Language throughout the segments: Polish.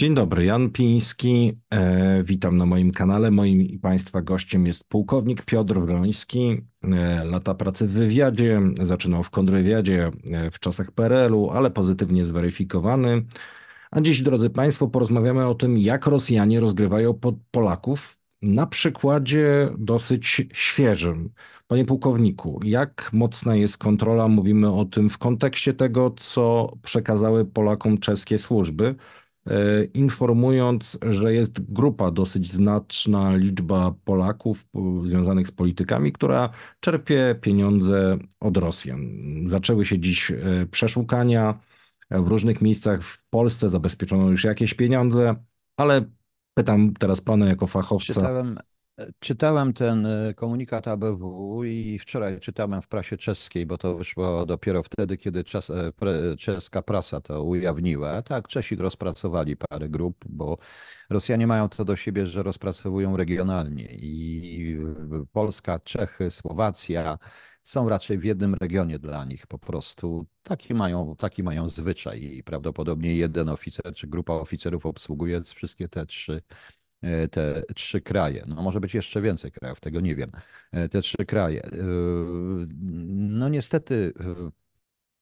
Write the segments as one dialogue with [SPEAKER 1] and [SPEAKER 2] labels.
[SPEAKER 1] Dzień dobry, Jan Piński. E, witam na moim kanale. Moim i Państwa gościem jest pułkownik Piotr Wroński. E, lata pracy w wywiadzie, zaczynał w kontrwywiadzie e, w czasach PRL-u, ale pozytywnie zweryfikowany. A dziś, drodzy Państwo, porozmawiamy o tym, jak Rosjanie rozgrywają pod Polaków na przykładzie dosyć świeżym. Panie pułkowniku, jak mocna jest kontrola? Mówimy o tym w kontekście tego, co przekazały Polakom czeskie służby. E, informując, że jest grupa, dosyć znaczna liczba Polaków e, związanych z politykami, która czerpie pieniądze od Rosjan. Zaczęły się dziś e, przeszukania. W różnych miejscach w Polsce zabezpieczono już jakieś pieniądze, ale pytam teraz pana jako fachowca. Czytałem
[SPEAKER 2] Czytałem ten e, komunikat ABW i wczoraj czytałem w prasie czeskiej, bo to wyszło dopiero wtedy, kiedy czes, e, pre, czeska prasa to ujawniła. Tak, Czesi rozpracowali parę grup, bo Rosjanie mają to do siebie, że rozpracowują regionalnie i e, Polska, Czechy, Słowacja są raczej w jednym regionie dla nich po prostu. Taki mają, taki mają zwyczaj i prawdopodobnie jeden oficer czy grupa oficerów obsługuje wszystkie te trzy E, te trzy kraje. No może być jeszcze więcej krajów, tego nie wiem. E, te trzy kraje. E, no niestety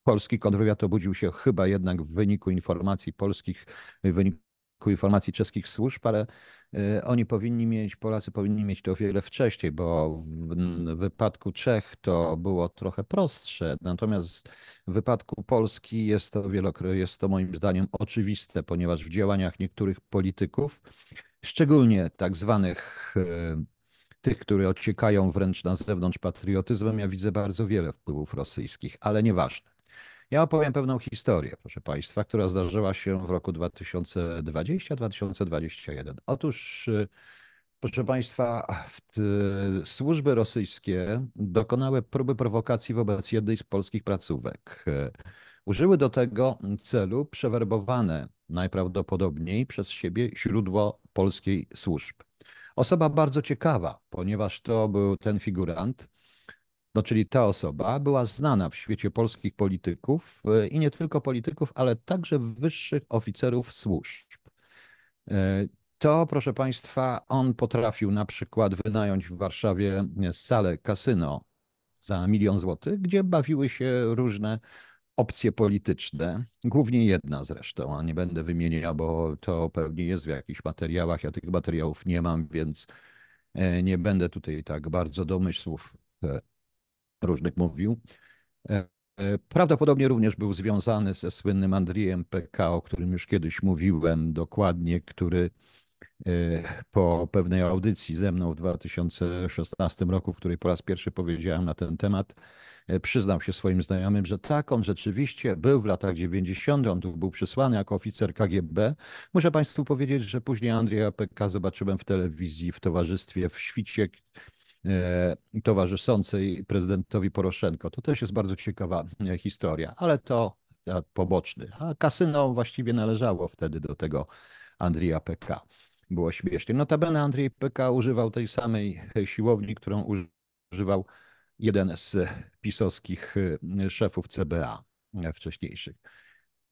[SPEAKER 2] polski kontrwywiad obudził się chyba jednak w wyniku informacji polskich, w wyniku informacji czeskich służb, ale oni powinni mieć, Polacy powinni mieć to o wiele wcześniej, bo w wypadku Czech to było trochę prostsze, natomiast w wypadku Polski jest to, jest to moim zdaniem oczywiste, ponieważ w działaniach niektórych polityków szczególnie tak zwanych e, tych, które odciekają wręcz na zewnątrz patriotyzmem, ja widzę bardzo wiele wpływów rosyjskich, ale nieważne. Ja opowiem pewną historię, proszę Państwa, która zdarzyła się w roku 2020-2021. Otóż, e, proszę Państwa, e, służby rosyjskie dokonały próby prowokacji wobec jednej z polskich placówek. Użyły do tego celu przewerbowane najprawdopodobniej przez siebie źródło polskiej służb. Osoba bardzo ciekawa, ponieważ to był ten figurant, no czyli ta osoba była znana w świecie polskich polityków e, i nie tylko polityków, ale także wyższych oficerów służb. E, to, proszę Państwa, on potrafił na przykład wynająć w Warszawie salę kasyno za milion złotych, gdzie bawiły się różne opcje polityczne, głównie jedna zresztą, a nie będę wymieniał, bo to pewnie jest w jakichś materiałach. Ja tych materiałów nie mam, więc e, nie będę tutaj tak bardzo domysłów e, różnych mówił. E, prawdopodobnie również był związany ze słynnym Andriejem PK, o którym już kiedyś mówiłem dokładnie, który po pewnej audycji ze mną w 2016 roku, w której po raz pierwszy powiedziałem na ten temat, E, przyznał się swoim znajomym, że tak, on rzeczywiście był w latach 90., on tu był przysłany jako oficer KGB. Muszę Państwu powiedzieć, że później Andrzeja Pekka zobaczyłem w telewizji w towarzystwie, w świcie e, towarzyszącej prezydentowi Poroszenko. To też jest bardzo ciekawa e, historia, ale to poboczny. A kasyno właściwie należało wtedy do tego Andrija Pekka. Było śmiesznie. Notabene Andrzej Pekka używał tej samej siłowni, którą używał jeden z pisowskich y, szefów CBA e, wcześniejszych.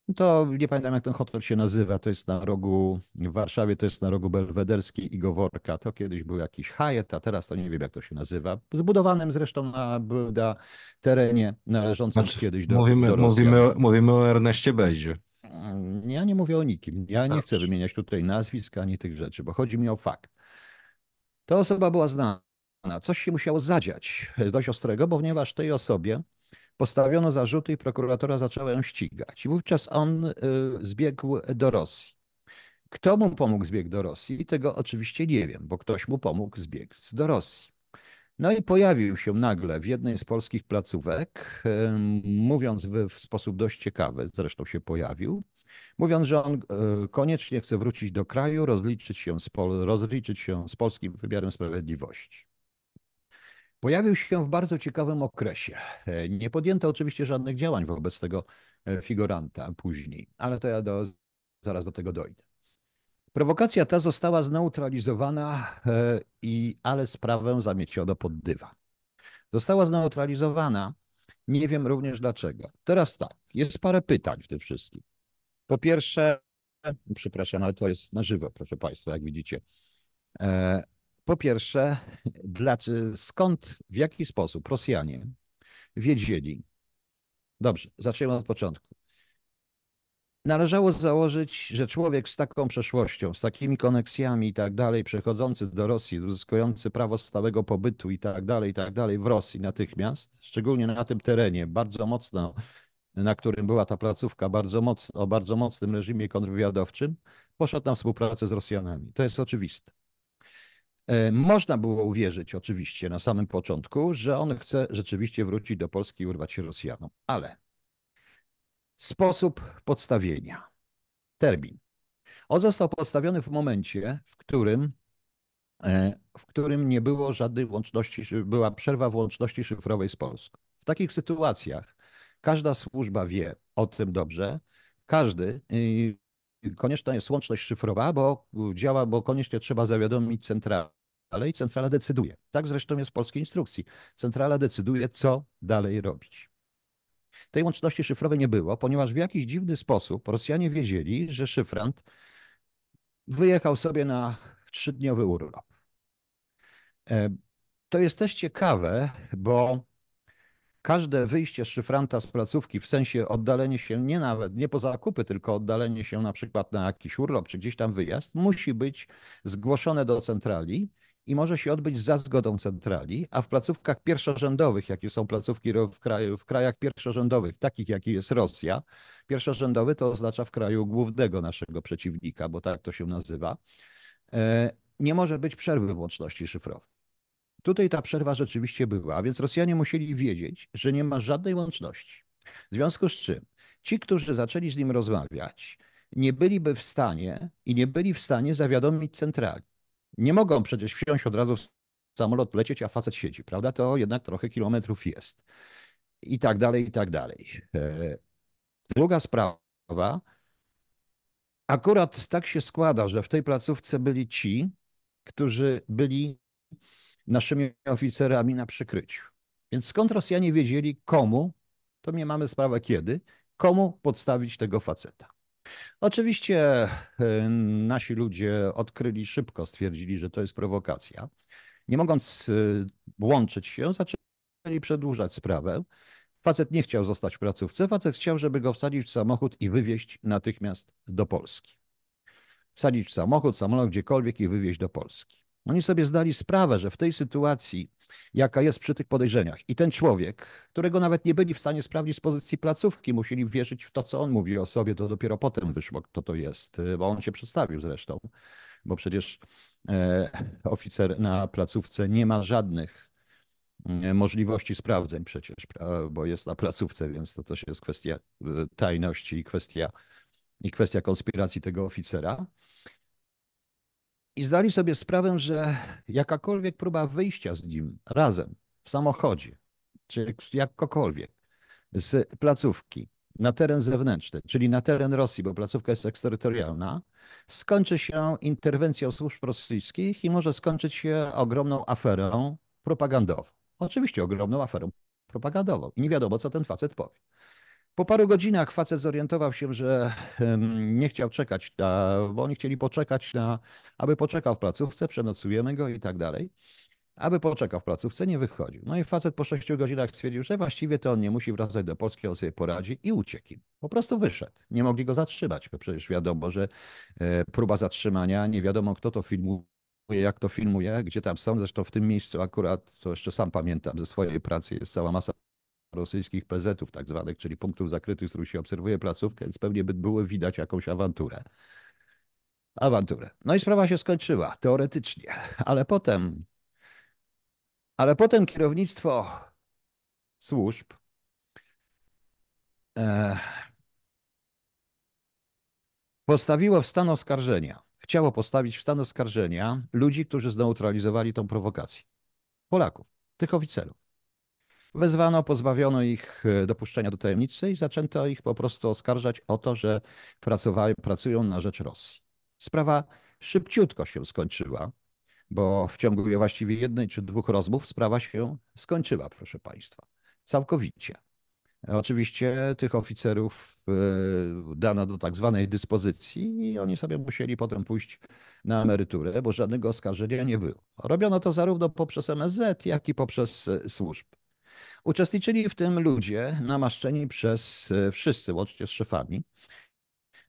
[SPEAKER 2] No to nie pamiętam, jak ten hotel się nazywa. To jest na rogu w Warszawie, to jest na rogu Belwederskiej i Goworka. To kiedyś był jakiś Hyatt, a teraz to nie wiem, jak to się nazywa.
[SPEAKER 1] Zbudowanym zresztą
[SPEAKER 2] na, na terenie należącym znaczy, kiedyś do. Mówimy, do Rosji. mówimy,
[SPEAKER 1] mówimy o Erneście Bezie. Mm,
[SPEAKER 2] ja nie mówię o nikim. Ja nie chcę wymieniać tutaj nazwisk ani tych rzeczy, bo chodzi mi o fakt. Ta osoba była znana Coś się musiało zadziać dość ostrego, ponieważ tej osobie postawiono zarzuty i prokuratora zaczęła ją ścigać. I wówczas on y, zbiegł do Rosji. Kto mu pomógł zbieg do Rosji? Tego oczywiście nie wiem, bo ktoś mu pomógł zbiec do Rosji. No i pojawił się nagle w jednej z polskich placówek, y, mówiąc w sposób dość ciekawy, zresztą się pojawił, mówiąc, że on y, koniecznie chce wrócić do kraju, rozliczyć się z, rozliczyć się z polskim wymiarem sprawiedliwości. Pojawił się w bardzo ciekawym okresie. E, nie podjęto oczywiście żadnych działań wobec tego e, figuranta później, ale to ja do, zaraz do tego dojdę. Prowokacja ta została zneutralizowana, e, i, ale sprawę zamieciono pod dywan. Została zneutralizowana, nie wiem również dlaczego. Teraz tak, jest parę pytań w tym wszystkim. Po pierwsze, przepraszam, ale to jest na żywo, proszę Państwa, jak widzicie. Po pierwsze, skąd, w jaki sposób Rosjanie wiedzieli? Dobrze, zaczniemy od początku. Należało założyć, że człowiek z taką przeszłością, z takimi koneksjami i tak dalej, przechodzący do Rosji, uzyskujący prawo stałego pobytu i tak dalej, i tak dalej w Rosji natychmiast, szczególnie na tym terenie, bardzo mocno, na którym była ta placówka, bardzo mocno, o bardzo mocnym reżimie kontrwywiadowczym, poszedł na współpracę z Rosjanami. To jest oczywiste. E, można było uwierzyć oczywiście na samym początku, że on chce rzeczywiście wrócić do Polski i urwać się Rosjanom, ale sposób podstawienia, termin. On został podstawiony w momencie, w którym, e, w którym nie było żadnej łączności, była przerwa w łączności szyfrowej z Polską. W takich sytuacjach każda służba wie o tym dobrze, każdy konieczna jest łączność szyfrowa, bo działa, bo koniecznie trzeba zawiadomić centralę dalej, centrala decyduje. Tak zresztą jest w polskiej instrukcji. Centrala decyduje, co dalej robić. Tej łączności szyfrowej nie było, ponieważ w jakiś dziwny sposób Rosjanie wiedzieli, że szyfrant wyjechał sobie na trzydniowy urlop. E, to jest też ciekawe, bo każde wyjście szyfranta z placówki, w sensie oddalenie się nie nawet, nie po zakupy, tylko oddalenie się na przykład na jakiś urlop czy gdzieś tam wyjazd, musi być zgłoszone do centrali i może się odbyć za zgodą centrali, a w placówkach pierwszorzędowych, jakie są placówki w, kraju, w krajach pierwszorzędowych, takich jak jest Rosja, pierwszorzędowy to oznacza w kraju głównego naszego przeciwnika, bo tak to się nazywa, e, nie może być przerwy w łączności szyfrowej. Tutaj ta przerwa rzeczywiście była, więc Rosjanie musieli wiedzieć, że nie ma żadnej łączności. W związku z czym ci, którzy zaczęli z nim rozmawiać, nie byliby w stanie i nie byli w stanie zawiadomić centrali nie mogą przecież wsiąść od razu w samolot, lecieć, a facet siedzi, prawda? To jednak trochę kilometrów jest. I tak dalej, i tak dalej. E, druga sprawa. Akurat tak się składa, że w tej placówce byli ci, którzy byli naszymi oficerami na przykryciu. Więc skąd Rosjanie wiedzieli, komu, to nie mamy sprawę kiedy, komu podstawić tego faceta. Oczywiście e, nasi ludzie odkryli szybko, stwierdzili, że to jest prowokacja. Nie mogąc e, łączyć się, zaczęli przedłużać sprawę. Facet nie chciał zostać w placówce, facet chciał, żeby go wsadzić w samochód i wywieźć natychmiast do Polski. Wsadzić w samochód, samolot, gdziekolwiek i wywieźć do Polski. Oni sobie zdali sprawę, że w tej sytuacji, jaka jest przy tych podejrzeniach, i ten człowiek, którego nawet nie byli w stanie sprawdzić z pozycji placówki, musieli wierzyć w to, co on mówi o sobie, to dopiero potem wyszło, kto to jest, e, bo on się przedstawił zresztą, bo przecież e, oficer na placówce nie ma żadnych mm, możliwości sprawdzeń przecież, bo jest na placówce, więc to też jest kwestia e, tajności i kwestia, i kwestia konspiracji tego oficera i zdali sobie sprawę, że jakakolwiek próba wyjścia z nim razem w samochodzie, czy jakkolwiek z placówki na teren zewnętrzny, czyli na teren Rosji, bo placówka jest eksterytorialna, skończy się interwencją służb rosyjskich i może skończyć się ogromną aferą propagandową. Oczywiście ogromną aferą propagandową i nie wiadomo, co ten facet powie. Po paru godzinach facet zorientował się, że nie chciał czekać, bo oni chcieli poczekać, na, aby poczekał w placówce, przenocujemy go i tak dalej. Aby poczekał w placówce, nie wychodził. No i facet po sześciu godzinach stwierdził, że właściwie to on nie musi wracać do Polski, on sobie poradzi i uciekł. Po prostu wyszedł. Nie mogli go zatrzymać, bo przecież wiadomo, że e, próba zatrzymania, nie wiadomo kto to filmuje, jak to filmuje, gdzie tam są. Zresztą w tym miejscu akurat, to jeszcze sam pamiętam ze swojej pracy, jest cała masa rosyjskich PZ-ów tak zwanych, czyli punktów zakrytych, z których się obserwuje placówkę, więc pewnie by było widać jakąś awanturę. Awanturę. No i sprawa się skończyła, teoretycznie, ale potem, ale potem kierownictwo służb e, postawiło w stan oskarżenia, chciało postawić w stan oskarżenia ludzi, którzy zneutralizowali tą prowokację. Polaków, tych oficerów. Wezwano, pozbawiono ich e, dopuszczenia do tajemnicy i zaczęto ich po prostu oskarżać o to, że pracowały, pracują na rzecz Rosji. Sprawa szybciutko się skończyła, bo w ciągu właściwie jednej czy dwóch rozmów sprawa się skończyła, proszę Państwa. Całkowicie. Oczywiście tych oficerów e, dano do tak zwanej dyspozycji i oni sobie musieli potem pójść na emeryturę, bo żadnego oskarżenia nie było. Robiono to zarówno poprzez MSZ, jak i poprzez e, służb. Uczestniczyli w tym ludzie namaszczeni przez e, wszyscy, łącznie z szefami,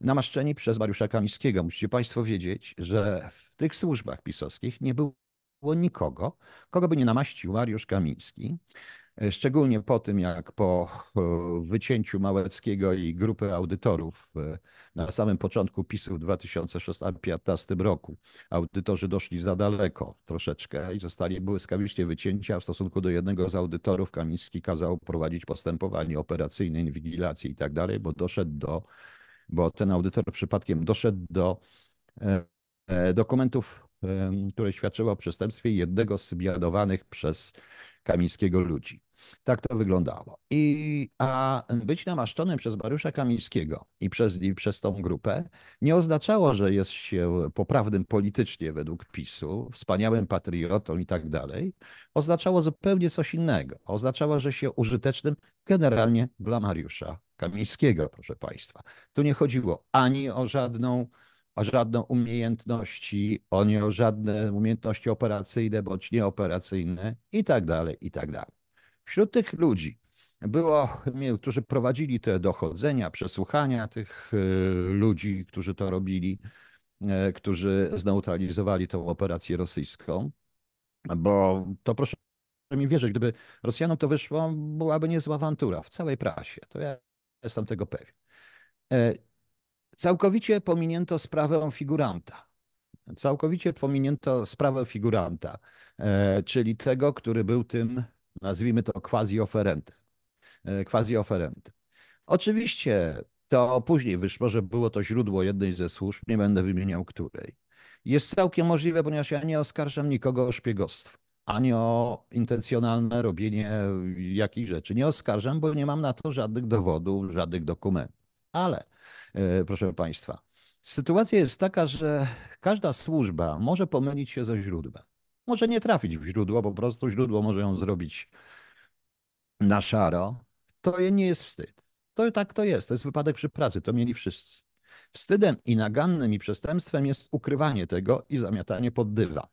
[SPEAKER 2] namaszczeni przez Mariusza Kamińskiego. Musicie Państwo wiedzieć, że w tych służbach pisowskich nie było nikogo, kogo by nie namaścił Mariusz Kamiński. Szczególnie po tym, jak po e, wycięciu Małeckiego i grupy audytorów e, na samym początku PiSu w 2015 roku, audytorzy doszli za daleko troszeczkę i zostali błyskawicznie wycięci, a w stosunku do jednego z audytorów Kamiński kazał prowadzić postępowanie operacyjne, inwigilację i tak dalej, bo doszedł do, bo ten audytor przypadkiem doszedł do e, dokumentów, które świadczyły o przestępstwie jednego z biadowanych przez Kamińskiego ludzi. Tak to wyglądało. I, a być namaszczonym przez Mariusza Kamińskiego i przez, i przez tą grupę nie oznaczało, że jest się poprawnym politycznie według PiSu, wspaniałym patriotą i tak dalej. Oznaczało zupełnie coś innego. Oznaczało, że się użytecznym generalnie dla Mariusza Kamińskiego, proszę Państwa. Tu nie chodziło ani o żadną o żadną umiejętności, o nie o żadne umiejętności operacyjne bądź nieoperacyjne i tak dalej, i tak dalej. Wśród tych ludzi było, którzy prowadzili te dochodzenia, przesłuchania tych y, ludzi, którzy to robili, y, którzy zneutralizowali tą operację rosyjską, bo to proszę mi wierzyć, gdyby Rosjanom to wyszło, byłaby niezła awantura w całej prasie. To ja jestem tego pewien. E, całkowicie pominięto sprawę figuranta. Całkowicie pominięto sprawę figuranta, e, czyli tego, który był tym nazwijmy to quasi-oferenty. E, quasi-oferenty. Oczywiście to później wyszło, że było to źródło jednej ze służb, nie będę wymieniał której. Jest całkiem możliwe, ponieważ ja nie oskarżam nikogo o szpiegostwo, ani o intencjonalne robienie jakichś rzeczy. Nie oskarżam, bo nie mam na to żadnych dowodów, żadnych dokumentów. Ale, e, proszę Państwa, sytuacja jest taka, że każda służba może pomylić się ze źródłem może nie trafić w źródło, po prostu źródło może ją zrobić na szaro, to nie jest wstyd. To tak to jest, to jest wypadek przy pracy, to mieli wszyscy. Wstydem i nagannym i przestępstwem jest ukrywanie tego i zamiatanie pod dywan.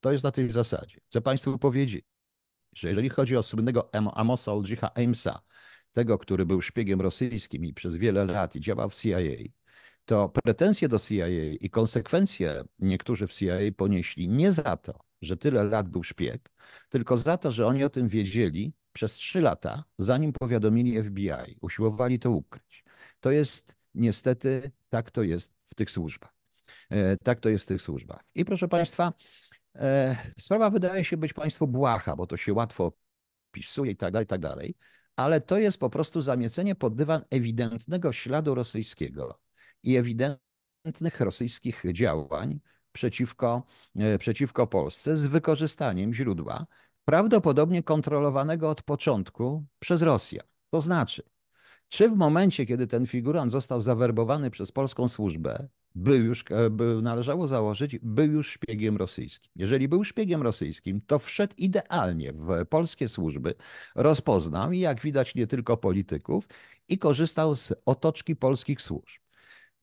[SPEAKER 2] To jest na tej zasadzie. Chcę Państwu powiedzieć, że jeżeli chodzi o słynnego Amosa Oldzicha Amesa, tego, który był szpiegiem rosyjskim i przez wiele lat i działał w CIA, to pretensje do CIA i konsekwencje niektórzy w CIA ponieśli nie za to, że tyle lat był szpieg, tylko za to, że oni o tym wiedzieli przez trzy lata, zanim powiadomili FBI, usiłowali to ukryć. To jest niestety, tak to jest w tych służbach. E, tak to jest w tych służbach. I proszę Państwa, e, sprawa wydaje się być Państwu błaha, bo to się łatwo opisuje i tak dalej, i tak dalej, ale to jest po prostu zamiecenie pod dywan ewidentnego śladu rosyjskiego i ewidentnych rosyjskich działań przeciwko, e, przeciwko Polsce z wykorzystaniem źródła prawdopodobnie kontrolowanego od początku przez Rosję. To znaczy, czy w momencie, kiedy ten figurant został zawerbowany przez polską służbę, był już, e, należało założyć, był już szpiegiem rosyjskim. Jeżeli był szpiegiem rosyjskim, to wszedł idealnie w polskie służby, rozpoznał, i jak widać, nie tylko polityków i korzystał z otoczki polskich służb.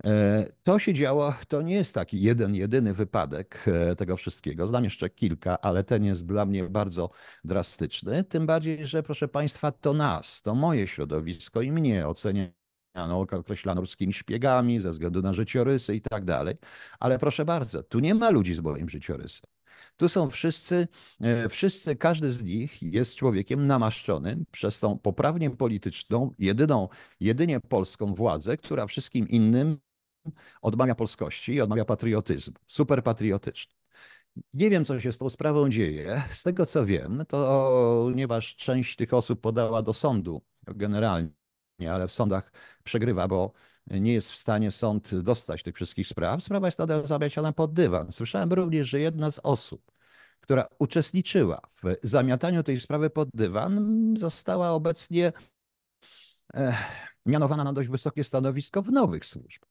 [SPEAKER 2] E, to się działo, to nie jest taki jeden, jedyny wypadek e, tego wszystkiego. Znam jeszcze kilka, ale ten jest dla mnie bardzo drastyczny. Tym bardziej, że proszę Państwa, to nas, to moje środowisko i mnie oceniano, określano ruskimi szpiegami ze względu na życiorysy i tak dalej. Ale proszę bardzo, tu nie ma ludzi z moim życiorysem. Tu są wszyscy, e, wszyscy, każdy z nich jest człowiekiem namaszczonym przez tą poprawnie polityczną, jedyną, jedynie polską władzę, która wszystkim innym odmawia polskości i odmawia patriotyzmu, superpatriotyczny. Nie wiem, co się z tą sprawą dzieje. Z tego, co wiem, to ponieważ część tych osób podała do sądu generalnie, ale w sądach przegrywa, bo nie jest w stanie sąd dostać tych wszystkich spraw. Sprawa jest nadal zamieciana pod dywan. Słyszałem również, że jedna z osób, która uczestniczyła w zamiataniu tej sprawy pod dywan, została obecnie e, mianowana na dość wysokie stanowisko w nowych służbach.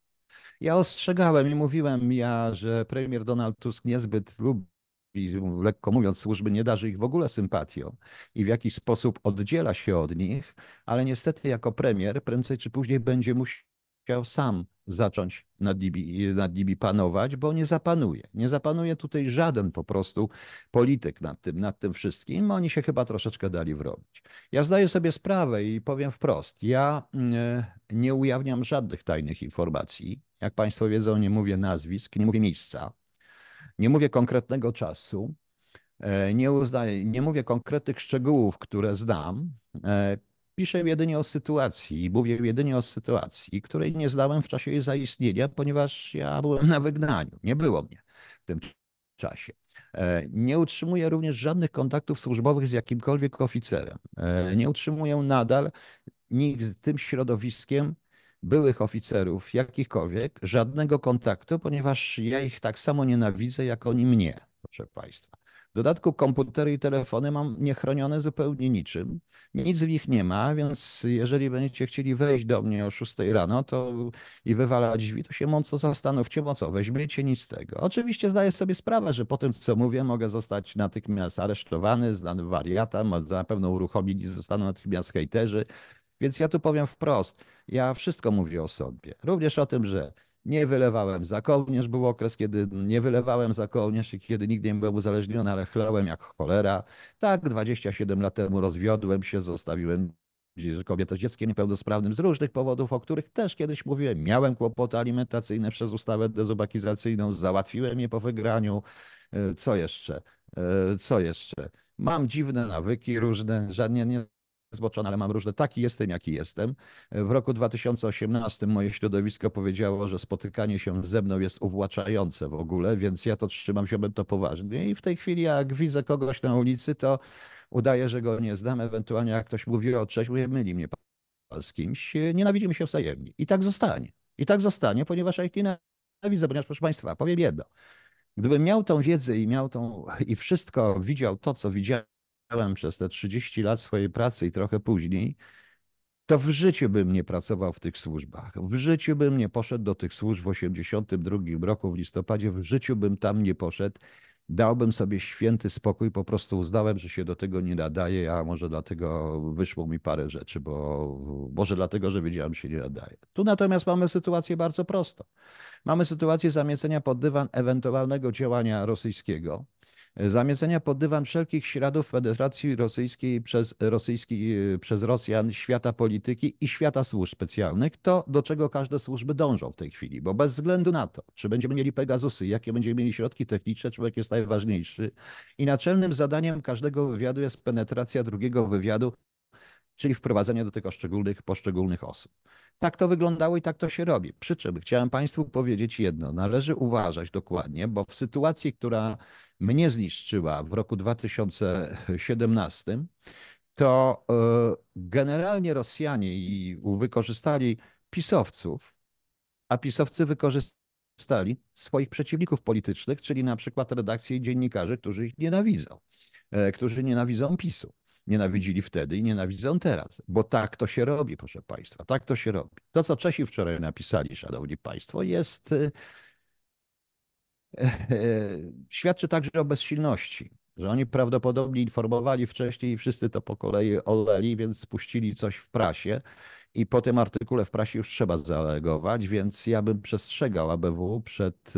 [SPEAKER 2] Ja ostrzegałem i mówiłem ja, że premier Donald Tusk niezbyt lubi i lekko mówiąc, służby nie darzy ich w ogóle sympatią i w jakiś sposób oddziela się od nich, ale niestety jako premier prędzej czy później będzie musiał musiał sam zacząć nad nimi, nad nimi panować, bo nie zapanuje. Nie zapanuje tutaj żaden po prostu polityk nad tym, nad tym wszystkim. Oni się chyba troszeczkę dali wrobić. Ja zdaję sobie sprawę i powiem wprost, ja mm, e, nie ujawniam żadnych tajnych informacji. Jak Państwo wiedzą, nie mówię nazwisk, nie mówię miejsca, nie mówię konkretnego czasu, e, nie, uznaję, nie mówię konkretnych szczegółów, które znam. E, Piszę jedynie o sytuacji i mówię jedynie o sytuacji, której nie znałem w czasie jej zaistnienia, ponieważ ja byłem na wygnaniu. Nie było mnie w tym czasie. E, nie utrzymuję również żadnych kontaktów służbowych z jakimkolwiek oficerem. E, nie utrzymuję nadal nikt z tym środowiskiem byłych oficerów jakichkolwiek żadnego kontaktu, ponieważ ja ich tak samo nienawidzę, jak oni mnie, proszę Państwa. W dodatku komputery i telefony mam niechronione zupełnie niczym. Nic w nich nie ma, więc jeżeli będziecie chcieli wejść do mnie o 6 rano to i wywalać drzwi, to się mocno zastanówcie, bo co, weźmiecie nic z tego. Oczywiście zdaję sobie sprawę, że po tym, co mówię, mogę zostać natychmiast aresztowany, znany pewno zapewne i zostaną natychmiast hejterzy. Więc ja tu powiem wprost, ja wszystko mówię o sobie. Również o tym, że nie wylewałem za kołnierz. Był okres, kiedy nie wylewałem za kołnierz i kiedy nigdy nie byłem uzależniony, ale chlałem jak cholera. Tak, 27 lat temu rozwiodłem się, zostawiłem kobietę z dzieckiem niepełnosprawnym z różnych powodów, o których też kiedyś mówiłem. Miałem kłopoty alimentacyjne przez ustawę dezobakizacyjną, załatwiłem je po wygraniu. E, co jeszcze? E, co jeszcze? Mam dziwne nawyki różne, żadnie nie zboczony, ale mam różne. Taki jestem, jaki jestem. W roku 2018 moje środowisko powiedziało, że spotykanie się ze mną jest uwłaczające w ogóle, więc ja to trzymam się, to poważnie. I w tej chwili, jak widzę kogoś na ulicy, to udaję, że go nie znam. Ewentualnie, jak ktoś mówi o cześć, mówię, myli mnie pan z kimś. Nienawidzimy się wzajemnie. I tak zostanie. I tak zostanie, ponieważ ja ich nienawidzę, ponieważ, proszę Państwa, powiem jedno. Gdybym miał tą wiedzę i miał tą, i wszystko widział to, co widziałem pracowałem przez te 30 lat swojej pracy i trochę później, to w życiu bym nie pracował w tych służbach. W życiu bym nie poszedł do tych służb w 1982 roku w listopadzie, w życiu bym tam nie poszedł. Dałbym sobie święty spokój, po prostu uznałem, że się do tego nie nadaje, a może dlatego wyszło mi parę rzeczy, bo może dlatego, że wiedziałem, że się nie nadaje. Tu natomiast mamy sytuację bardzo prostą. Mamy sytuację zamiecenia pod dywan ewentualnego działania rosyjskiego, zamiecenia pod dywan wszelkich śladów federacji rosyjskiej przez, rosyjski, e, przez Rosjan świata polityki i świata służb specjalnych, to do czego każde służby dążą w tej chwili, bo bez względu na to, czy będziemy mieli Pegasusy, jakie będziemy mieli środki techniczne, człowiek jest najważniejszy i naczelnym zadaniem każdego wywiadu jest penetracja drugiego wywiadu czyli wprowadzenie do tego poszczególnych osób. Tak to wyglądało i tak to się robi. Przy czym chciałem Państwu powiedzieć jedno: należy uważać dokładnie, bo w sytuacji, która mnie zniszczyła w roku 2017, to e, generalnie Rosjanie i wykorzystali pisowców, a pisowcy wykorzystali swoich przeciwników politycznych, czyli na przykład redakcje i dziennikarzy, którzy ich nienawidzą, e, którzy nienawidzą PiSu nienawidzili wtedy i nienawidzą teraz. Bo tak to się robi, proszę Państwa, tak to się robi. To, co Czesi wczoraj napisali, Szanowni Państwo, jest. E, e, świadczy także o bezsilności, że oni prawdopodobnie informowali wcześniej i wszyscy to po kolei oleli, więc spuścili coś w prasie i po tym artykule w prasie już trzeba zareagować, więc ja bym przestrzegał ABW przed,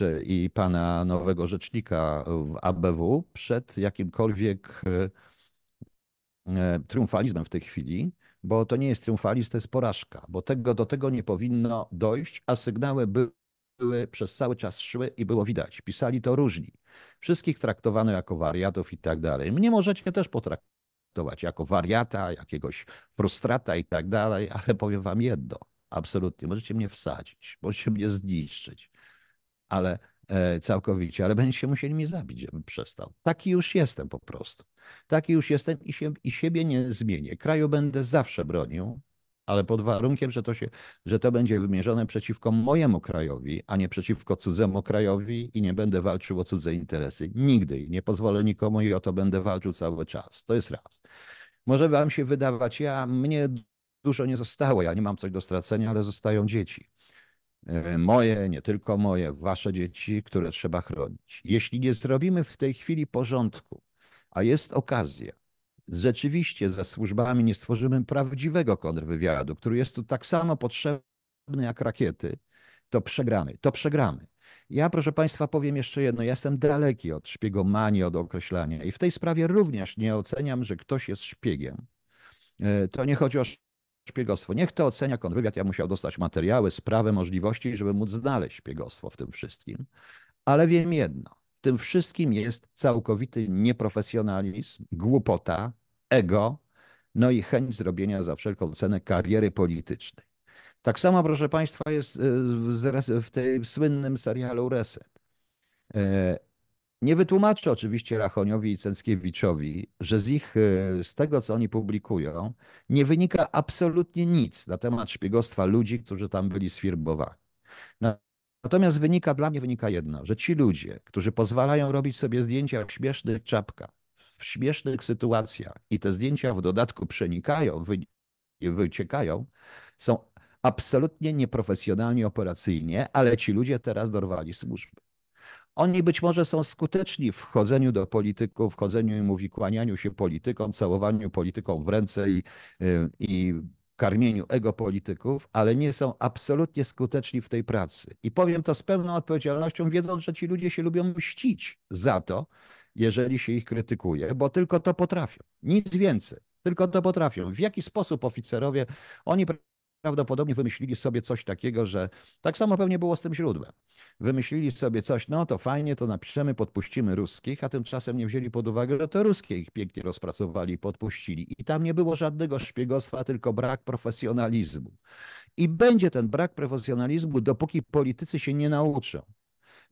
[SPEAKER 2] e, i pana nowego rzecznika w ABW przed jakimkolwiek e, e, triumfalizmem w tej chwili, bo to nie jest triumfalizm, to jest porażka, bo tego, do tego nie powinno dojść, a sygnały były przez cały czas szły i było widać. Pisali to różni. Wszystkich traktowano jako wariatów i tak dalej. Mnie możecie też potraktować traktować jako wariata, jakiegoś frustrata i tak dalej, ale powiem wam jedno, absolutnie, możecie mnie wsadzić, możecie mnie zniszczyć, ale e, całkowicie, ale będziecie musieli mnie zabić, żebym przestał. Taki już jestem po prostu. Taki już jestem i, się, i siebie nie zmienię. Kraju będę zawsze bronił, ale pod warunkiem, że to, się, że to będzie wymierzone przeciwko mojemu krajowi, a nie przeciwko cudzemu krajowi i nie będę walczył o cudze interesy. Nigdy i nie pozwolę nikomu i o to będę walczył cały czas. To jest raz. Może wam się wydawać, ja mnie dużo nie zostało, ja nie mam coś do stracenia, ale zostają dzieci. E, moje, nie tylko moje, wasze dzieci, które trzeba chronić. Jeśli nie zrobimy w tej chwili porządku, a jest okazja, rzeczywiście ze służbami nie stworzymy prawdziwego kontrwywiadu, który jest tu tak samo potrzebny jak rakiety, to przegramy. To przegramy. Ja, proszę Państwa, powiem jeszcze jedno. Ja jestem daleki od szpiegomanii, od określania i w tej sprawie również nie oceniam, że ktoś jest szpiegiem. E, to nie chodzi o szpiegostwo. Niech to ocenia kontrwywiad. Ja musiał dostać materiały, sprawę, możliwości, żeby móc znaleźć szpiegostwo w tym wszystkim. Ale wiem jedno tym wszystkim jest całkowity nieprofesjonalizm, głupota, ego, no i chęć zrobienia za wszelką cenę kariery politycznej. Tak samo, proszę Państwa, jest e, w tym słynnym serialu Reset. E, nie wytłumaczę oczywiście Rachoniowi i Cęckiewiczowi, że z ich, e, z tego co oni publikują, nie wynika absolutnie nic na temat szpiegostwa ludzi, którzy tam byli sfirbowani. Natomiast wynika dla mnie wynika jedno, że ci ludzie, którzy pozwalają robić sobie zdjęcia w śmiesznych czapkach, w śmiesznych sytuacjach i te zdjęcia w dodatku przenikają, wy, wyciekają, są absolutnie nieprofesjonalni operacyjnie, ale ci ludzie teraz dorwali służby. Oni być może są skuteczni w chodzeniu do polityków, w chodzeniu i kłanianiu się politykom, całowaniu politykom w ręce i, y, i karmieniu ego polityków, ale nie są absolutnie skuteczni w tej pracy. I powiem to z pełną odpowiedzialnością, wiedząc, że ci ludzie się lubią mścić za to, jeżeli się ich krytykuje, bo tylko to potrafią. Nic więcej. Tylko to potrafią. W jaki sposób oficerowie, oni prawdopodobnie wymyślili sobie coś takiego, że tak samo pewnie było z tym źródłem. Wymyślili sobie coś, no to fajnie, to napiszemy, podpuścimy ruskich, a tymczasem nie wzięli pod uwagę, że to ruskie ich pięknie rozpracowali, podpuścili. I tam nie było żadnego szpiegostwa, tylko brak profesjonalizmu. I będzie ten brak profesjonalizmu, dopóki politycy się nie nauczą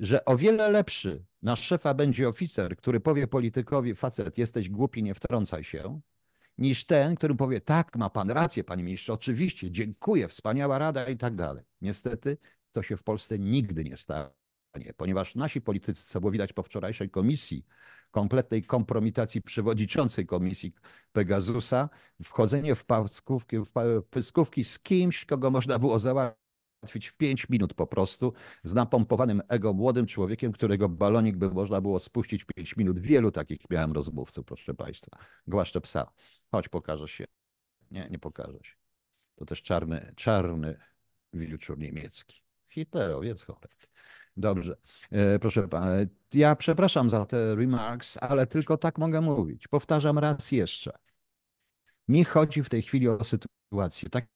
[SPEAKER 2] że o wiele lepszy nasz szefa będzie oficer, który powie politykowi: facet, jesteś głupi, nie wtrącaj się, niż ten, który powie, tak, ma pan rację, panie ministrze, oczywiście, dziękuję, wspaniała rada i tak dalej. Niestety to się w Polsce nigdy nie stanie, ponieważ nasi politycy, co było widać po wczorajszej komisji, kompletnej kompromitacji przewodniczącej komisji Pegasusa, wchodzenie w, pyskówki, w pyskówki z kimś, kogo można było załatwić załatwić w 5 minut po prostu z napompowanym ego młodym człowiekiem, którego balonik by można było spuścić w 5 minut. Wielu takich miałem rozmówców, proszę Państwa. Głaszczę psa. Chodź, pokażę się. Nie, nie pokażę się. To też czarny, czarny wilczur niemiecki. Hitlerowiec cholera. Dobrze, e, proszę pana. Ja przepraszam za te remarks, ale tylko tak mogę mówić. Powtarzam raz jeszcze. Mi chodzi w tej chwili o sytuację tak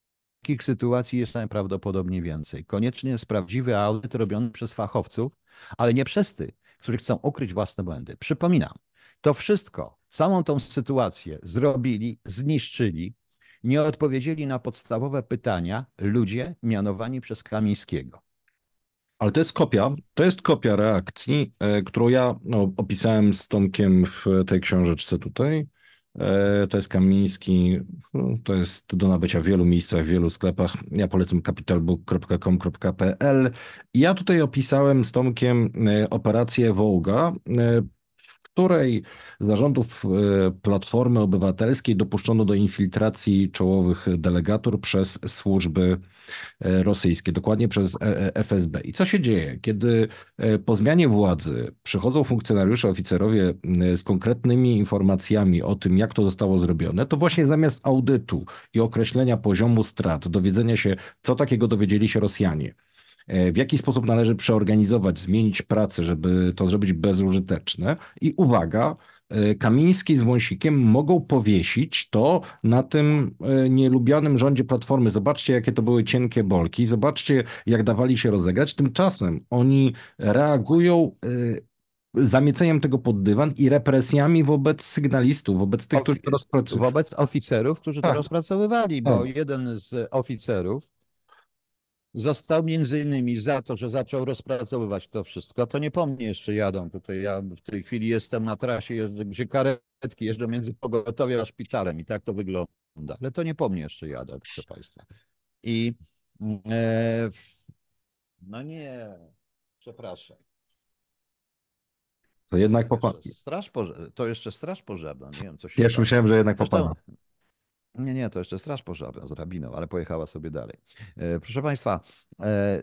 [SPEAKER 2] Takich sytuacji jest najprawdopodobniej więcej. Koniecznie jest prawdziwy audyt robiony przez fachowców, ale nie przez tych, którzy chcą ukryć własne błędy. Przypominam, to wszystko, samą tą sytuację zrobili, zniszczyli, nie odpowiedzieli na podstawowe pytania ludzie mianowani przez Kamińskiego.
[SPEAKER 1] Ale to jest kopia, to jest kopia reakcji, e, którą ja no, opisałem z Tomkiem w tej książeczce tutaj. E, to jest Kamiński, no, to jest do nabycia w wielu miejscach, w wielu sklepach. Ja polecam capitalbook.com.pl. Ja tutaj opisałem z Tomkiem e, operację Wołga której zarządów y, Platformy Obywatelskiej dopuszczono do infiltracji czołowych delegatur przez służby e, rosyjskie, dokładnie przez e, e, FSB. I co się dzieje, kiedy po zmianie władzy przychodzą funkcjonariusze, oficerowie y, z konkretnymi informacjami o tym, jak to zostało zrobione, to właśnie zamiast audytu i określenia poziomu strat, dowiedzenia się, co takiego dowiedzieli się Rosjanie, E, w jaki sposób należy przeorganizować, zmienić pracę, żeby to zrobić bezużyteczne. I uwaga, e, Kamiński z Wąsikiem mogą powiesić to na tym e, nielubianym rządzie Platformy. Zobaczcie, jakie to były cienkie bolki, zobaczcie, jak dawali się rozegrać. Tymczasem oni reagują zamieceniem tego pod dywan i represjami wobec sygnalistów, wobec tych, którzy to rozpracowywali. Wobec oficerów, którzy tak. to
[SPEAKER 2] rozpracowywali, bo tak. jeden z oficerów Został między innymi za to, że zaczął rozpracowywać to wszystko. To nie po mnie jeszcze jadą. Tutaj ja w tej chwili jestem na trasie, jeżdżę, gdzie karetki jeżdżą między pogotowiem a szpitalem i tak to wygląda. Ale to nie po mnie jeszcze jadą, proszę Państwa. I e, no nie, przepraszam.
[SPEAKER 1] To jednak po pan...
[SPEAKER 2] Straż To jeszcze straż pożarna, nie wiem co się... Jeszcze
[SPEAKER 1] myślałem, że jednak po pana.
[SPEAKER 2] Nie, nie, to jeszcze straż pożarna z rabiną, ale pojechała sobie dalej. E, proszę Państwa, e,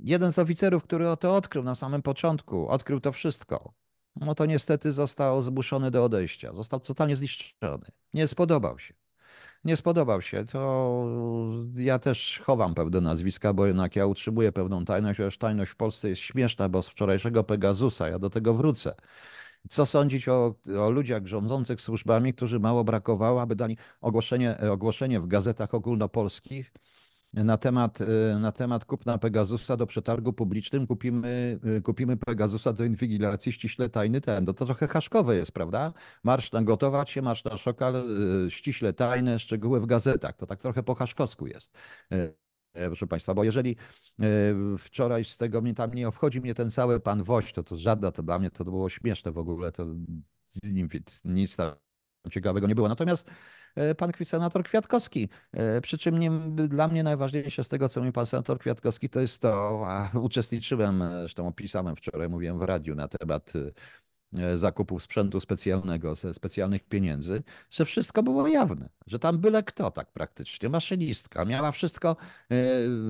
[SPEAKER 2] jeden z oficerów, który o to odkrył na samym początku, odkrył to wszystko, no to niestety został zmuszony do odejścia. Został totalnie zniszczony. Nie spodobał się. Nie spodobał się. To ja też chowam pewne nazwiska, bo jednak ja utrzymuję pewną tajność, chociaż tajność w Polsce jest śmieszna, bo z wczorajszego Pegasusa ja do tego wrócę. Co sądzić o, o ludziach rządzących służbami, którzy mało brakowało, aby dali ogłoszenie, ogłoszenie w gazetach ogólnopolskich na temat, y, na temat kupna Pegasusa do przetargu publicznym. Kupimy, y, kupimy Pegasusa do inwigilacji ściśle tajny ten. to trochę haszkowe jest, prawda? Marsz na gotować się, marsz na szokal, y, ściśle tajne, szczegóły w gazetach. To tak trochę po haszkowsku jest. E, proszę Państwa, bo jeżeli e, wczoraj z tego mnie tam nie obchodzi mnie ten cały pan Woś, to, to żadna to dla mnie to było śmieszne w ogóle, to nic tam ciekawego nie było. Natomiast e, pan senator Kwiatkowski. Przy czym nie, dla mnie najważniejsze z tego, co mi pan senator Kwiatkowski, to jest to, a uczestniczyłem, zresztą opisałem wczoraj, mówiłem w radiu na temat E, zakupów sprzętu specjalnego ze specjalnych pieniędzy, że wszystko było jawne, że tam byle kto tak praktycznie, maszynistka miała wszystko, e,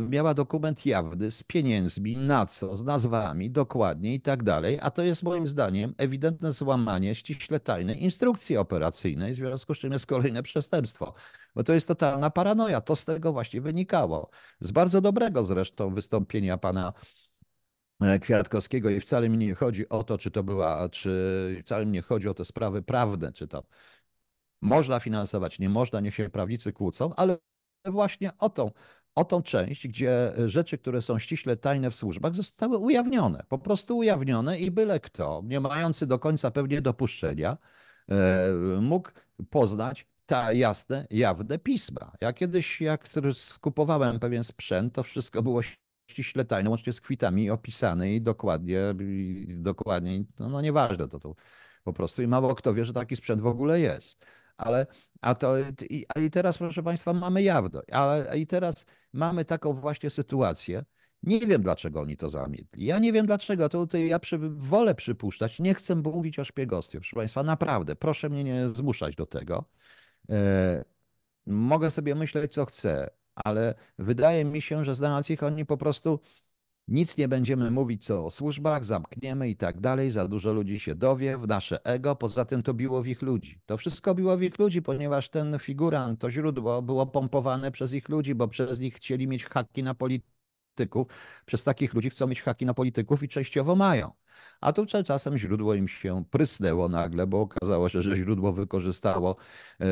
[SPEAKER 2] miała dokument jawny z pieniędzmi, na co, z nazwami, dokładnie i tak dalej, a to jest moim zdaniem ewidentne złamanie ściśle tajnej instrukcji operacyjnej, w związku z czym jest kolejne przestępstwo, bo to jest totalna paranoja, to z tego właśnie wynikało. Z bardzo dobrego zresztą wystąpienia pana E, Kwiatkowskiego i wcale mi nie chodzi o to, czy to była, czy wcale mi nie chodzi o te sprawy prawne, czy to można finansować, nie można, niech się prawnicy kłócą, ale właśnie o tą, o tą część, gdzie rzeczy, które są ściśle tajne w służbach, zostały ujawnione, po prostu ujawnione i byle kto, nie mający do końca pewnie dopuszczenia, e, mógł poznać ta jasne, jawne pisma. Ja kiedyś, jak skupowałem pewien sprzęt, to wszystko było ściśle tajny, łącznie z kwitami, opisany i dokładnie, i dokładnie no, no nieważne to, to po prostu. I mało kto wie, że taki sprzęt w ogóle jest. Ale a to, i, a i teraz, proszę Państwa, mamy jawno. Ale i teraz mamy taką właśnie sytuację. Nie wiem, dlaczego oni to zamietli. Ja nie wiem dlaczego. To, to ja przy, wolę przypuszczać. Nie chcę mówić o szpiegostwie, proszę Państwa, naprawdę. Proszę mnie nie zmuszać do tego. E, mogę sobie myśleć, co chcę ale wydaje mi się, że z ich oni po prostu nic nie będziemy mówić co o służbach, zamkniemy i tak dalej, za dużo ludzi się dowie, w nasze ego, poza tym to biło w ich ludzi. To wszystko biło w ich ludzi, ponieważ ten figurant, to źródło było pompowane przez ich ludzi, bo przez nich chcieli mieć haki na polityków, przez takich ludzi chcą mieć haki na polityków i częściowo mają. A tu czasem źródło im się prysnęło nagle, bo okazało się, że źródło wykorzystało e,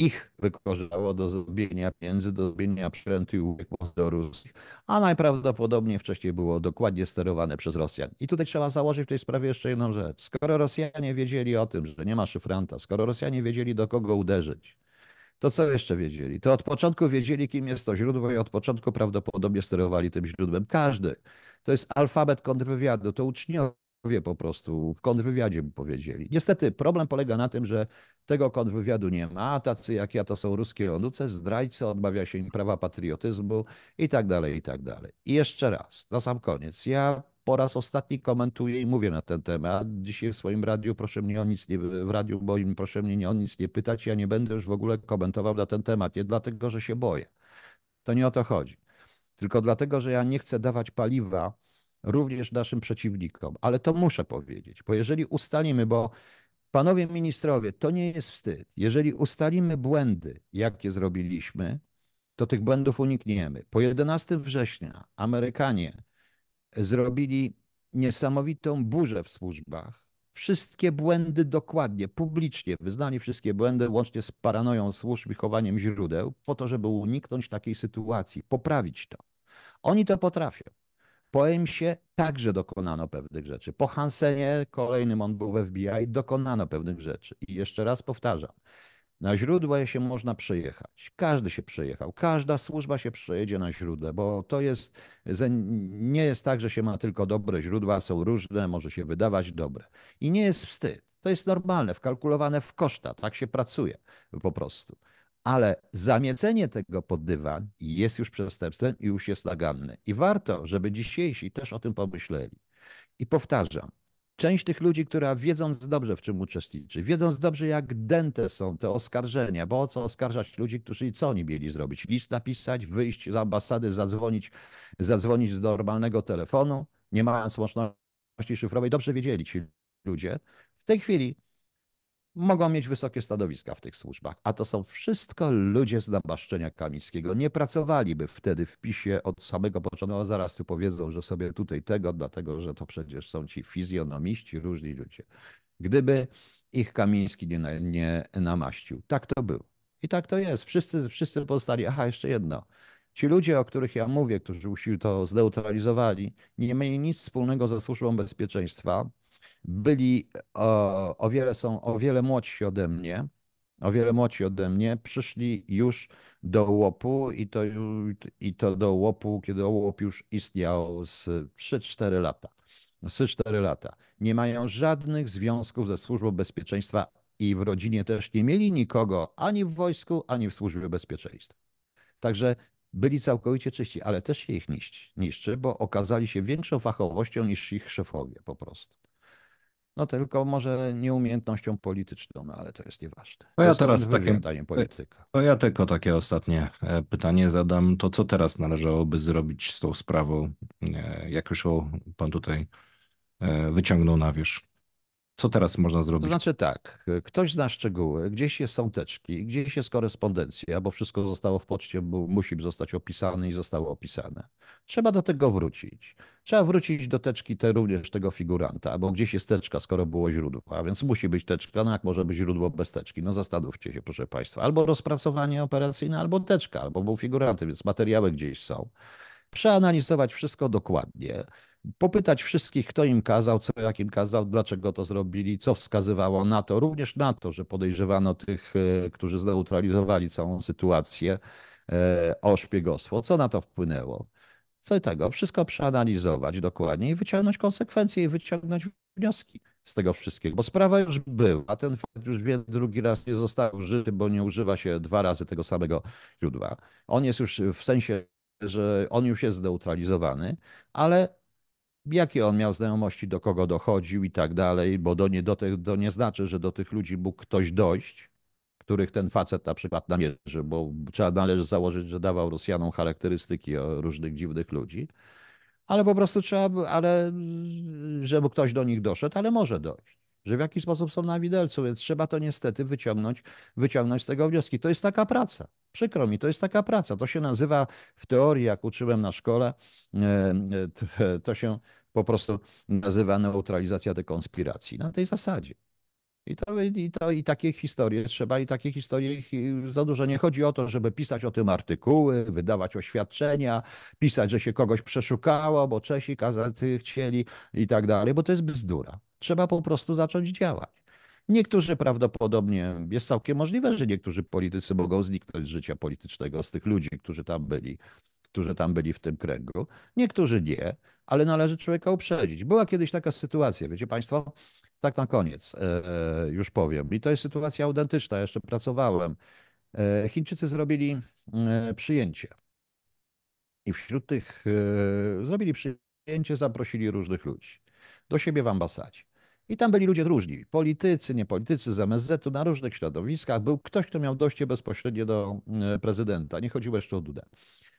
[SPEAKER 2] ich wykorzystało do zrobienia pieniędzy, do zrobienia przekrętu i ubytków do Rosji, a najprawdopodobniej wcześniej było dokładnie sterowane przez Rosjan. I tutaj trzeba założyć w tej sprawie jeszcze jedną rzecz. Skoro Rosjanie wiedzieli o tym, że nie ma szyfranta, skoro Rosjanie wiedzieli do kogo uderzyć, to co jeszcze wiedzieli? To od początku wiedzieli, kim jest to źródło i od początku prawdopodobnie sterowali tym źródłem. Każdy. To jest alfabet kontrwywiadu, to uczniowie po prostu w kontrwywiadzie by powiedzieli. Niestety problem polega na tym, że tego kontrwywiadu nie ma, a tacy jak ja to są ruskie onuce, zdrajcy, odmawia się im prawa patriotyzmu i tak dalej, i tak dalej. I jeszcze raz, na sam koniec, ja po raz ostatni komentuję i mówię na ten temat. Dzisiaj w swoim radiu proszę mnie o nic nie, w radiu moim proszę mnie nie, o nic nie pytać, ja nie będę już w ogóle komentował na ten temat, nie dlatego, że się boję. To nie o to chodzi. Tylko dlatego, że ja nie chcę dawać paliwa również naszym przeciwnikom, ale to muszę powiedzieć, bo jeżeli ustalimy, bo Panowie ministrowie, to nie jest wstyd. Jeżeli ustalimy błędy, jakie zrobiliśmy, to tych błędów unikniemy. Po 11 września Amerykanie zrobili niesamowitą burzę w służbach. Wszystkie błędy dokładnie, publicznie wyznali wszystkie błędy, łącznie z paranoją służb i chowaniem źródeł, po to, żeby uniknąć takiej sytuacji, poprawić to. Oni to potrafią. Po Emsie także dokonano pewnych rzeczy. Po Hansenie, kolejnym on był w FBI, dokonano pewnych rzeczy. I jeszcze raz powtarzam, na źródła się można przejechać. Każdy się przejechał. Każda służba się przejedzie na źródle, bo to jest, nie jest tak, że się ma tylko dobre źródła, są różne, może się wydawać dobre. I nie jest wstyd. To jest normalne, wkalkulowane w koszta. Tak się pracuje po prostu ale zamiecenie tego pod dywan jest już przestępstwem i już jest naganne. I warto, żeby dzisiejsi też o tym pomyśleli. I powtarzam, część tych ludzi, która wiedząc dobrze, w czym uczestniczy, wiedząc dobrze, jak dęte są te oskarżenia, bo o co oskarżać ludzi, którzy i co oni mieli zrobić? List napisać, wyjść z ambasady, zadzwonić, zadzwonić do normalnego telefonu, nie mając łączności szyfrowej, dobrze wiedzieli ci ludzie. W tej chwili mogą mieć wysokie stanowiska w tych służbach. A to są wszystko ludzie z namaszczenia kamińskiego. Nie pracowaliby wtedy w PiSie od samego początku. No, zaraz tu powiedzą, że sobie tutaj tego, dlatego że to przecież są ci fizjonomiści, różni ludzie. Gdyby ich Kamiński nie, nie namaścił. Tak to był I tak to jest. Wszyscy, wszyscy pozostali. Aha, jeszcze jedno. Ci ludzie, o których ja mówię, którzy usił to zneutralizowali, nie mieli nic wspólnego ze służbą bezpieczeństwa, byli o, o wiele są o wiele młodsi ode mnie, o wiele młodsi ode mnie, przyszli już do łopu i to, i to do łopu, kiedy łop już istniał z 3-4 lata. 3-4 lata. Nie mają żadnych związków ze służbą bezpieczeństwa i w rodzinie też nie mieli nikogo ani w wojsku, ani w służbie bezpieczeństwa. Także byli całkowicie czyści, ale też się ich niszczy, niszczy bo okazali się większą fachowością niż ich szefowie po prostu. No tylko może nieumiejętnością polityczną, no ale to jest nieważne. To ja teraz takie polityka.
[SPEAKER 1] To ja tylko takie ostatnie e, pytanie zadam. To co teraz należałoby zrobić z tą sprawą, e, jak już pan tutaj e, wyciągnął na wierzch? Co teraz
[SPEAKER 2] można zrobić? To znaczy tak, ktoś zna szczegóły, gdzieś jest są teczki, gdzieś jest korespondencja, bo wszystko zostało w poczcie, bo musi zostać opisane i zostało opisane. Trzeba do tego wrócić. Trzeba wrócić do teczki te, również tego figuranta, bo gdzieś jest teczka, skoro było źródło, a więc musi być teczka, no jak może być źródło bez teczki? No zastanówcie się, proszę Państwa. Albo rozpracowanie operacyjne, albo teczka, albo był figurant, więc materiały gdzieś są przeanalizować wszystko dokładnie, popytać wszystkich, kto im kazał, co jak im kazał, dlaczego to zrobili, co wskazywało na to, również na to, że podejrzewano tych, e, którzy zneutralizowali całą sytuację e, o szpiegostwo, co na to wpłynęło. Co tego, wszystko przeanalizować dokładnie i wyciągnąć konsekwencje i wyciągnąć wnioski z tego wszystkiego, bo sprawa już była, ten fakt już wie, drugi raz nie został użyty, bo nie używa się dwa razy tego samego źródła. On jest już w sensie, że on już jest zneutralizowany, ale jakie on miał znajomości, do kogo dochodził i tak dalej, bo do nie, do tych, to nie znaczy, że do tych ludzi mógł ktoś dojść, których ten facet na przykład namierzył, bo trzeba należy założyć, że dawał Rosjanom charakterystyki różnych dziwnych ludzi, ale po prostu trzeba, ale żeby ktoś do nich doszedł, ale może dojść że w jakiś sposób są na widelcu, więc trzeba to niestety wyciągnąć, wyciągnąć z tego wnioski. To jest taka praca. Przykro mi, to jest taka praca. To się nazywa w teorii, jak uczyłem na szkole, to się po prostu nazywa neutralizacja dekonspiracji. Na tej zasadzie. I, to, i, to, I takie historie trzeba, i takie historie za dużo. Nie chodzi o to, żeby pisać o tym artykuły, wydawać oświadczenia, pisać, że się kogoś przeszukało, bo Czesi kazali, chcieli i tak dalej, bo to jest bzdura. Trzeba po prostu zacząć działać. Niektórzy prawdopodobnie, jest całkiem możliwe, że niektórzy politycy mogą zniknąć z życia politycznego, z tych ludzi, którzy tam byli, którzy tam byli w tym kręgu. Niektórzy nie, ale należy człowieka uprzedzić. Była kiedyś taka sytuacja, wiecie Państwo, tak na koniec e, e, już powiem. I to jest sytuacja autentyczna, jeszcze pracowałem. E, Chińczycy zrobili przyjęcie. I wśród tych zrobili przyjęcie, zaprosili różnych ludzi do siebie w ambasadzie. I tam byli ludzie różni, politycy, niepolitycy, z MSZ-u, na różnych środowiskach. Był ktoś, kto miał dojście bezpośrednie do mm, prezydenta, nie chodziło jeszcze o Dudę,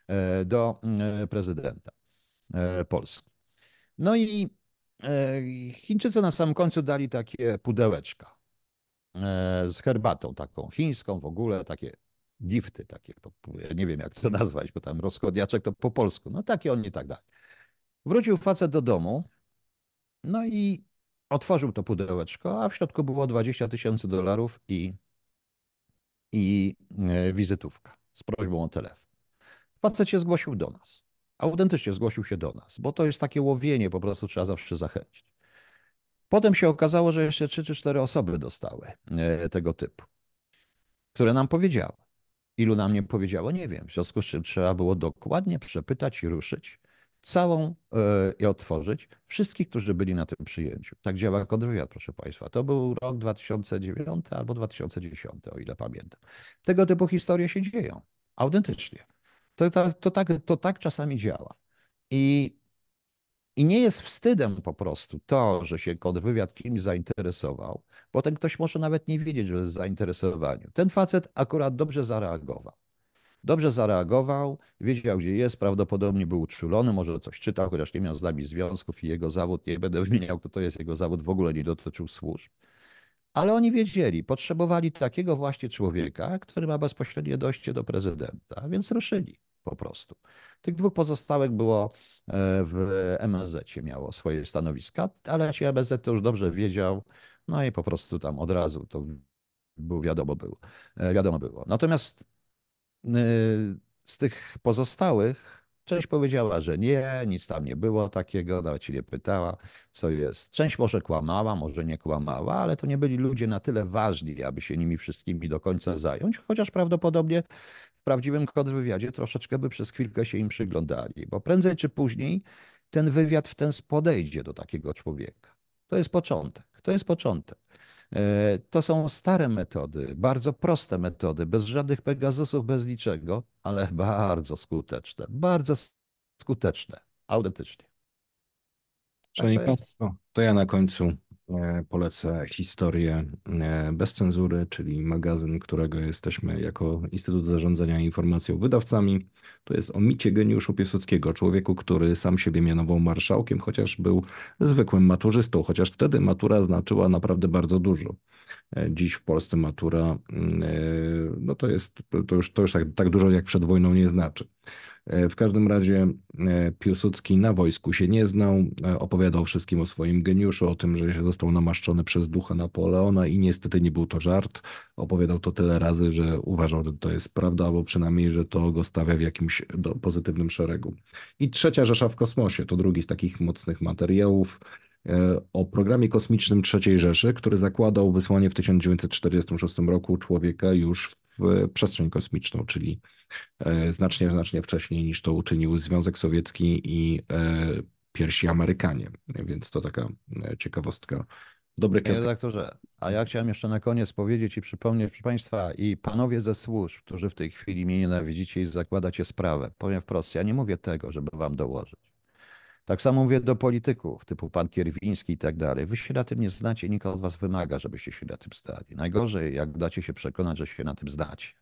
[SPEAKER 2] e, do mm, prezydenta e, Polski. No i e, Chińczycy na samym końcu dali takie pudełeczka z herbatą taką chińską w ogóle, takie gifty, takie, nie wiem jak to nazwać, bo tam rozchodniaczek to po polsku, no takie on i tak dalej. Wrócił facet do domu, no i otworzył to pudełeczko, a w środku było 20 tysięcy dolarów i, i e, wizytówka z prośbą o telefon. Facet się zgłosił do nas. Autentycznie zgłosił się do nas, bo to jest takie łowienie, po prostu trzeba zawsze zachęcić. Potem się okazało, że jeszcze 3 czy 4 osoby dostały e, tego typu, które nam powiedziały. Ilu nam nie powiedziało, nie wiem. W związku z czym trzeba było dokładnie przepytać i ruszyć całą e, i otworzyć wszystkich, którzy byli na tym przyjęciu. Tak działa kontrwywiad, proszę Państwa. To był rok 2009 albo 2010, o ile pamiętam. Tego typu historie się dzieją, autentycznie. To, to, to, tak, to tak czasami działa. I, I nie jest wstydem po prostu to, że się kontrwywiad kimś zainteresował, bo ten ktoś może nawet nie wiedzieć, że jest zainteresowaniu. Ten facet akurat dobrze zareagował. Dobrze zareagował, wiedział gdzie jest, prawdopodobnie był uczulony, może coś czytał, chociaż nie miał z nami związków i jego zawód, nie będę wymieniał, kto to jest jego zawód, w ogóle nie dotyczył służb. Ale oni wiedzieli, potrzebowali takiego właśnie człowieka, który ma bezpośrednie dojście do prezydenta, więc ruszyli po prostu. Tych dwóch pozostałych było e, w MSZ, miało swoje stanowiska, ale ci MSZ to już dobrze wiedział, no i po prostu tam od razu to był wiadomo było. E, wiadomo było. Natomiast Y, z tych pozostałych część powiedziała, że nie, nic tam nie było takiego, nawet się nie pytała, co jest. Część może kłamała, może nie kłamała, ale to nie byli ludzie na tyle ważni, aby się nimi wszystkimi do końca zająć, chociaż prawdopodobnie w prawdziwym kontrwywiadzie troszeczkę by przez chwilkę się im przyglądali, bo prędzej czy później ten wywiad w ten podejdzie do takiego człowieka. To jest początek. To jest początek. E, to są stare metody, bardzo proste metody, bez żadnych pegazusów, bez niczego, ale bardzo skuteczne, bardzo skuteczne, autentycznie.
[SPEAKER 1] Szanowni tak Państwo, to ja na końcu E, polecę historię e, bez cenzury, czyli magazyn, którego jesteśmy jako Instytut Zarządzania Informacją wydawcami. To jest o micie geniuszu Piłsudskiego, człowieku, który sam siebie mianował marszałkiem, chociaż był zwykłym maturzystą, chociaż wtedy matura znaczyła naprawdę bardzo dużo. E, dziś w Polsce matura, mm, no to jest, to już, to już tak, tak dużo jak przed wojną nie znaczy. E, w każdym razie e, Piłsudski na wojsku się nie znał, e, opowiadał wszystkim o swoim geniuszu, o tym, że się został namaszczony przez ducha Napoleona i niestety nie był to żart. Opowiadał to tyle razy, że uważał, że to jest prawda, albo przynajmniej, że to go stawia w jakimś pozytywnym szeregu. I trzecia Rzesza w kosmosie to drugi z takich mocnych materiałów o programie kosmicznym III Rzeszy, który zakładał wysłanie w 1946 roku człowieka już w przestrzeń kosmiczną, czyli E, znacznie, znacznie wcześniej niż to uczynił Związek Sowiecki i e, pierwsi Amerykanie. Więc to taka e, ciekawostka. Dobry kres.
[SPEAKER 2] redaktorze, a ja chciałem jeszcze na koniec powiedzieć i przypomnieć, proszę Państwa, i panowie ze służb, którzy w tej chwili mnie nienawidzicie i zakładacie sprawę, powiem wprost, ja nie mówię tego, żeby Wam dołożyć. Tak samo mówię do polityków, typu pan Kierwiński i tak dalej. Wy się na tym nie znacie, nikt od Was wymaga, żebyście się na tym stali. Najgorzej, jak dacie się przekonać, że się na tym znacie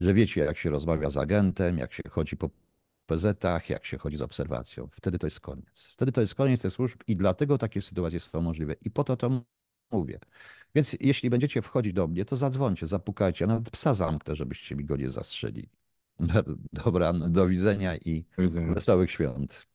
[SPEAKER 2] że wiecie, jak się rozmawia z agentem, jak się chodzi po PZ-ach, jak się chodzi z obserwacją. Wtedy to jest koniec. Wtedy to jest koniec tych służb i dlatego takie sytuacje są możliwe. I po to to mówię. Więc jeśli będziecie wchodzić do mnie, to zadzwońcie, zapukajcie, nawet psa zamknę, żebyście mi go nie zastrzeli. Dobra, do widzenia i do widzenia. wesołych świąt.